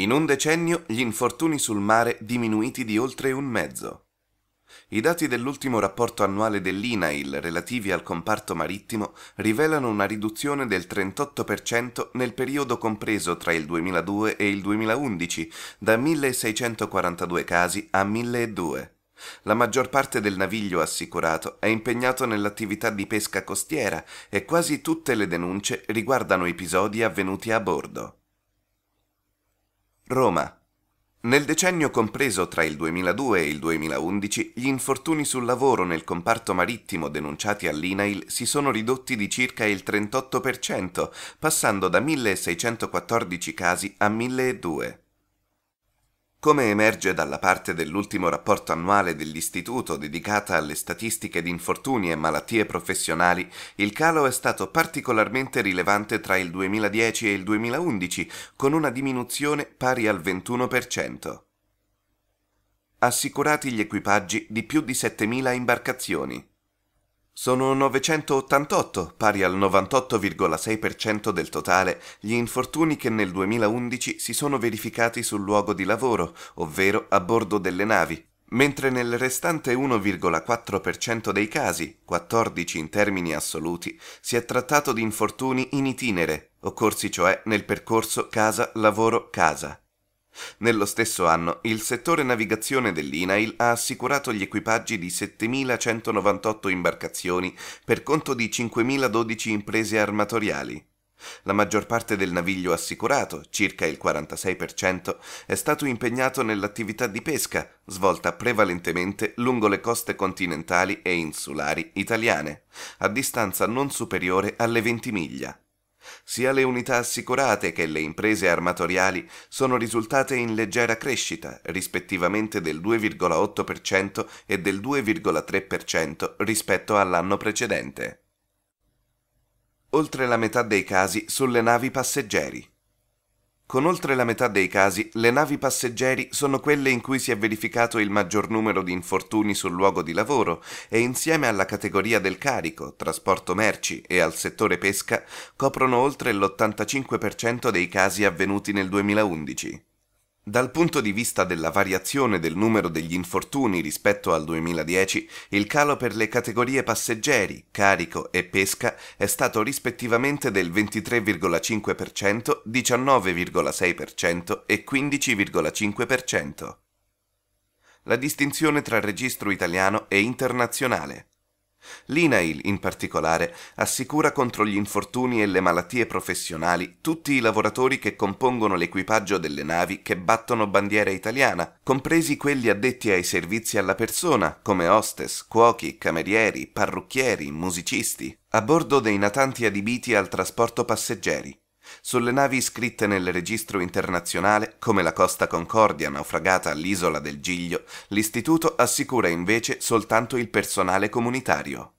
In un decennio gli infortuni sul mare diminuiti di oltre un mezzo. I dati dell'ultimo rapporto annuale dell'INAIL relativi al comparto marittimo rivelano una riduzione del 38% nel periodo compreso tra il 2002 e il 2011, da 1642 casi a 1002. La maggior parte del naviglio assicurato è impegnato nell'attività di pesca costiera e quasi tutte le denunce riguardano episodi avvenuti a bordo. Roma. Nel decennio compreso tra il 2002 e il 2011, gli infortuni sul lavoro nel comparto marittimo denunciati all'INAIL si sono ridotti di circa il 38%, passando da 1614 casi a 1002. Come emerge dalla parte dell'ultimo rapporto annuale dell'Istituto dedicata alle statistiche di infortuni e malattie professionali, il calo è stato particolarmente rilevante tra il 2010 e il 2011, con una diminuzione pari al 21%. Assicurati gli equipaggi di più di 7.000 imbarcazioni. Sono 988, pari al 98,6% del totale, gli infortuni che nel 2011 si sono verificati sul luogo di lavoro, ovvero a bordo delle navi, mentre nel restante 1,4% dei casi, 14 in termini assoluti, si è trattato di infortuni in itinere, occorsi cioè nel percorso casa-lavoro-casa. Nello stesso anno il settore navigazione dell'INAIL ha assicurato gli equipaggi di 7.198 imbarcazioni per conto di 5.012 imprese armatoriali. La maggior parte del naviglio assicurato, circa il 46%, è stato impegnato nell'attività di pesca, svolta prevalentemente lungo le coste continentali e insulari italiane, a distanza non superiore alle 20 miglia. Sia le unità assicurate che le imprese armatoriali sono risultate in leggera crescita, rispettivamente del 2,8% e del 2,3% rispetto all'anno precedente. Oltre la metà dei casi sulle navi passeggeri. Con oltre la metà dei casi, le navi passeggeri sono quelle in cui si è verificato il maggior numero di infortuni sul luogo di lavoro e insieme alla categoria del carico, trasporto merci e al settore pesca coprono oltre l'85% dei casi avvenuti nel 2011. Dal punto di vista della variazione del numero degli infortuni rispetto al 2010, il calo per le categorie passeggeri, carico e pesca è stato rispettivamente del 23,5%, 19,6% e 15,5%. La distinzione tra registro italiano e internazionale. L'INAIL, in particolare, assicura contro gli infortuni e le malattie professionali tutti i lavoratori che compongono l'equipaggio delle navi che battono bandiera italiana, compresi quelli addetti ai servizi alla persona, come hostess, cuochi, camerieri, parrucchieri, musicisti, a bordo dei natanti adibiti al trasporto passeggeri. Sulle navi iscritte nel registro internazionale, come la Costa Concordia naufragata all'isola del Giglio, l'istituto assicura invece soltanto il personale comunitario.